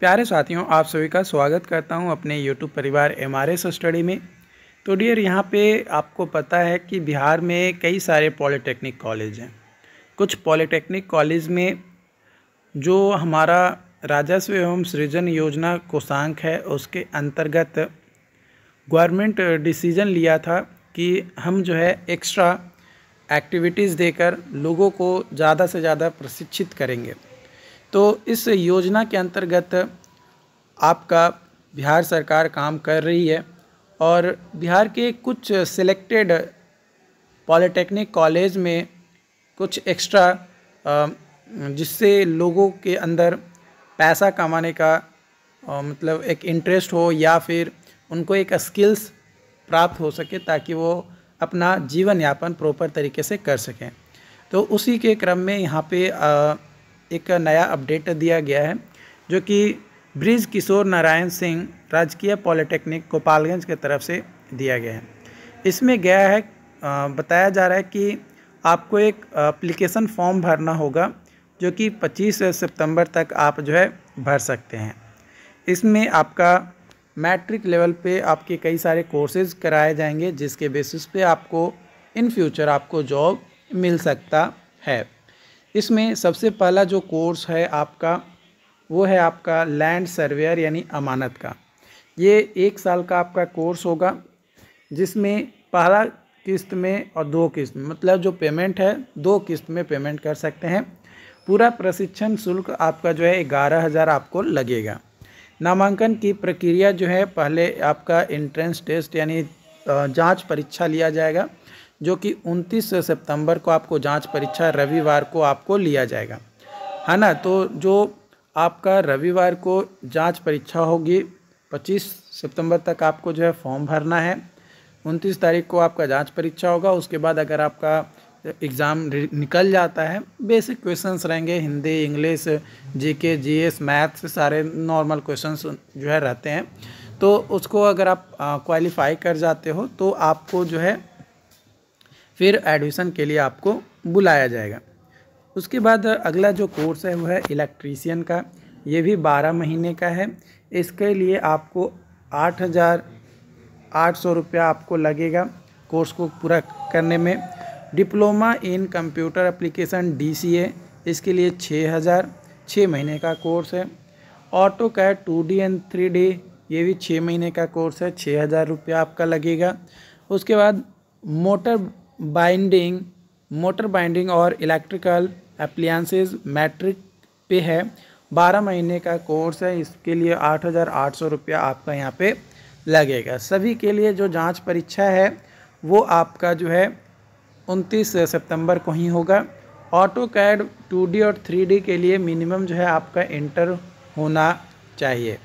प्यारे साथियों आप सभी का स्वागत करता हूं अपने यूट्यूब परिवार एम आर एस स्टडी में तो डियर यहां पे आपको पता है कि बिहार में कई सारे पॉलिटेक्निक कॉलेज हैं कुछ पॉलिटेक्निक कॉलेज में जो हमारा राजस्व एवं सृजन योजना कोषांक है उसके अंतर्गत गवर्नमेंट डिसीजन लिया था कि हम जो है एक्स्ट्रा एक्टिविटीज़ देकर लोगों को ज़्यादा से ज़्यादा प्रशिक्षित करेंगे तो इस योजना के अंतर्गत आपका बिहार सरकार काम कर रही है और बिहार के कुछ सिलेक्टेड पॉलिटेक्निक कॉलेज में कुछ एक्स्ट्रा जिससे लोगों के अंदर पैसा कमाने का मतलब एक इंटरेस्ट हो या फिर उनको एक स्किल्स प्राप्त हो सके ताकि वो अपना जीवन यापन प्रॉपर तरीके से कर सकें तो उसी के क्रम में यहाँ पे एक नया अपडेट दिया गया है जो कि ब्रिज किशोर नारायण सिंह राजकीय पॉलिटेक्निक गोपालगंज के तरफ से दिया गया है इसमें गया है बताया जा रहा है कि आपको एक अप्लीकेशन फॉर्म भरना होगा जो कि 25 सितंबर तक आप जो है भर सकते हैं इसमें आपका मैट्रिक लेवल पे आपके कई सारे कोर्सेज कराए जाएंगे जिसके बेसिस पे आपको इन फ्यूचर आपको जॉब मिल सकता है इसमें सबसे पहला जो कोर्स है आपका वो है आपका लैंड सर्वेयर यानी अमानत का ये एक साल का आपका कोर्स होगा जिसमें पहला किस्त में और दो किस्त में मतलब जो पेमेंट है दो किस्त में पेमेंट कर सकते हैं पूरा प्रशिक्षण शुल्क आपका जो है ग्यारह हज़ार आपको लगेगा नामांकन की प्रक्रिया जो है पहले आपका एंट्रेंस टेस्ट यानी जांच परीक्षा लिया जाएगा जो कि 29 सितंबर को आपको जांच परीक्षा रविवार को आपको लिया जाएगा है ना तो जो आपका रविवार को जांच परीक्षा होगी 25 सितंबर तक आपको जो है फॉर्म भरना है 29 तारीख को आपका जांच परीक्षा होगा उसके बाद अगर आपका एग्ज़ाम निकल जाता है बेसिक क्वेश्चंस रहेंगे Hindi English GK GS maths सारे नॉर्मल क्वेश्चंस जो है रहते हैं तो उसको अगर आप क्वालिफाई कर जाते हो तो आपको जो है फिर एडमिशन के लिए आपको बुलाया जाएगा उसके बाद अगला जो कोर्स है वो है इलेक्ट्रीशियन का ये भी बारह महीने का है इसके लिए आपको आठ हज़ार आठ सौ रुपया आपको लगेगा कोर्स को पूरा करने में diploma in computer application DCA इसके लिए छः हज़ार छः महीने का कोर्स है AutoCAD two D and three D ये भी छः महीने का कोर्स है छः हज़ार रुपया आपका लगेगा उसके बाद मोटर बाइंडिंग मोटर बाइंडिंग और इलेक्ट्रिकल अप्लियांसेस मैट्रिक पे है बारह महीने का कोर्स है इसके लिए आठ हज़ार आठ सौ रुपया आपका यहाँ पे लगेगा सभी के लिए जो जांच परीक्षा है वो आपका जो है उनतीस सितंबर को ही होगा ऑटो कैड टू और थ्री के लिए मिनिमम जो है आपका इंटर होना चाहिए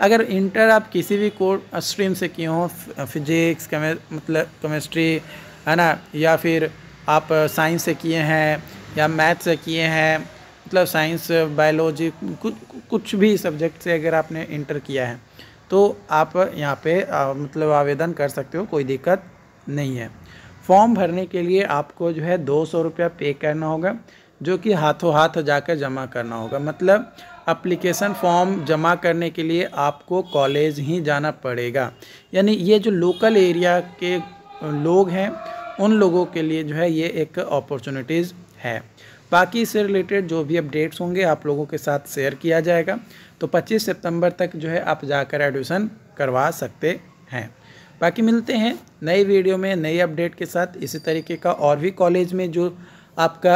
अगर इंटर आप किसी भी कोर्स स्ट्रीम से किए हों फिजिक्स केमे मतलब केमिस्ट्री है ना या फिर आप साइंस से किए हैं या मैथ से किए हैं मतलब साइंस बायोलॉजी कुछ कुछ भी सब्जेक्ट से अगर आपने इंटर किया है तो आप यहाँ पे आ, मतलब आवेदन कर सकते हो कोई दिक्कत नहीं है फॉर्म भरने के लिए आपको जो है दो सौ रुपया पे करना होगा जो कि हाथों हाथ जाकर जमा करना होगा मतलब अप्लीकेशन फॉर्म जमा करने के लिए आपको कॉलेज ही जाना पड़ेगा यानी ये जो लोकल एरिया के लोग हैं उन लोगों के लिए जो है ये एक अपॉर्चुनिटीज़ है बाकी इससे रिलेटेड जो भी अपडेट्स होंगे आप लोगों के साथ शेयर किया जाएगा तो 25 सितंबर तक जो है आप जाकर एडमिशन करवा सकते हैं बाकी मिलते हैं नई वीडियो में नए अपडेट के साथ इसी तरीके का और भी कॉलेज में जो आपका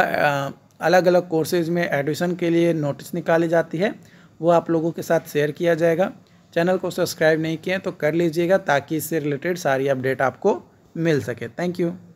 अलग अलग कोर्सेज में एडमिशन के लिए नोटिस निकाली जाती है वो आप लोगों के साथ शेयर किया जाएगा चैनल को सब्सक्राइब नहीं किया तो कर लीजिएगा ताकि इससे रिलेटेड सारी अपडेट आपको मिल सके थैंक यू